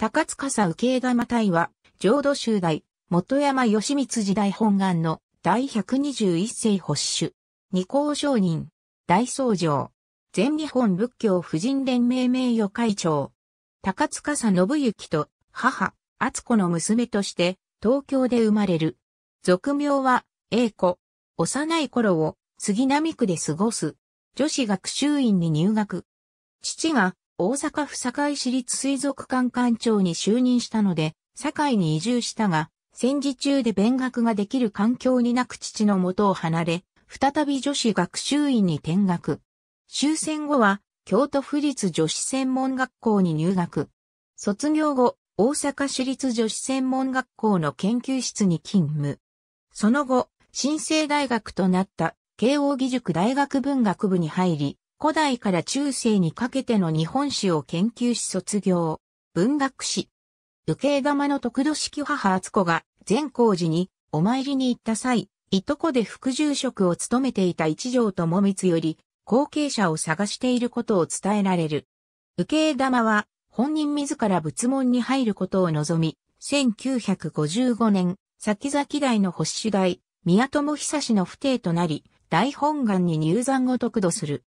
高司受け玉隊は、浄土宗大、元山義光時代本願の第121世発主。二項商人、大僧正。全日本仏教婦人連盟名誉会長。高司信之と母、厚子の娘として、東京で生まれる。俗名は、英子。幼い頃を、杉並区で過ごす。女子学習院に入学。父が、大阪府堺市立水族館館長に就任したので、堺に移住したが、戦時中で勉学ができる環境になく父の元を離れ、再び女子学習院に転学。終戦後は、京都府立女子専門学校に入学。卒業後、大阪市立女子専門学校の研究室に勤務。その後、新生大学となった慶応義塾大学文学部に入り、古代から中世にかけての日本史を研究し卒業、文学史。受け玉の得度式母厚子が善光寺にお参りに行った際、いとこで副住職を務めていた一条智光より、後継者を探していることを伝えられる。受け玉は、本人自ら仏門に入ることを望み、1955年、先々代の保守大、宮友久氏の不定となり、大本願に入山を得度する。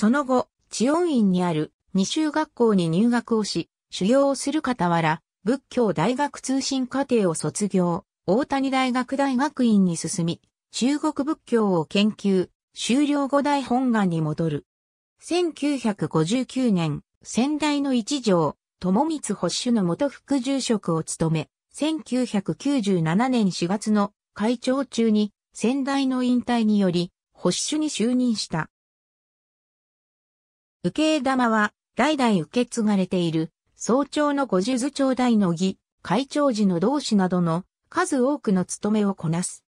その後、知恩院にある二州学校に入学をし、修行をする傍ら、仏教大学通信課程を卒業、大谷大学大学院に進み、中国仏教を研究、修了後大本願に戻る。1959年、先代の一条、友光保守の元副住職を務め、1997年4月の会長中に、先代の引退により、保守に就任した。受け玉は、代々受け継がれている、早朝の五十図町大の儀、会長時の同志などの数多くの務めをこなす。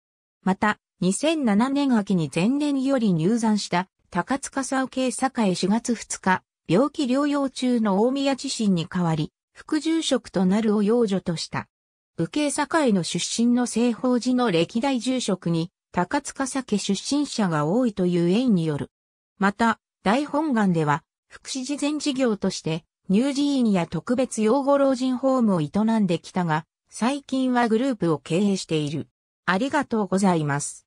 また、2007年秋に前年より入山した高塚沢慶栄4月2日、病気療養中の大宮地震に代わり、副住職となるを養女とした。受け栄の出身の西方寺の歴代住職に、高塚酒出身者が多いという縁による。また、大本願では、福祉事前事業として、乳児院や特別養護老人ホームを営んできたが、最近はグループを経営している。ありがとうございます。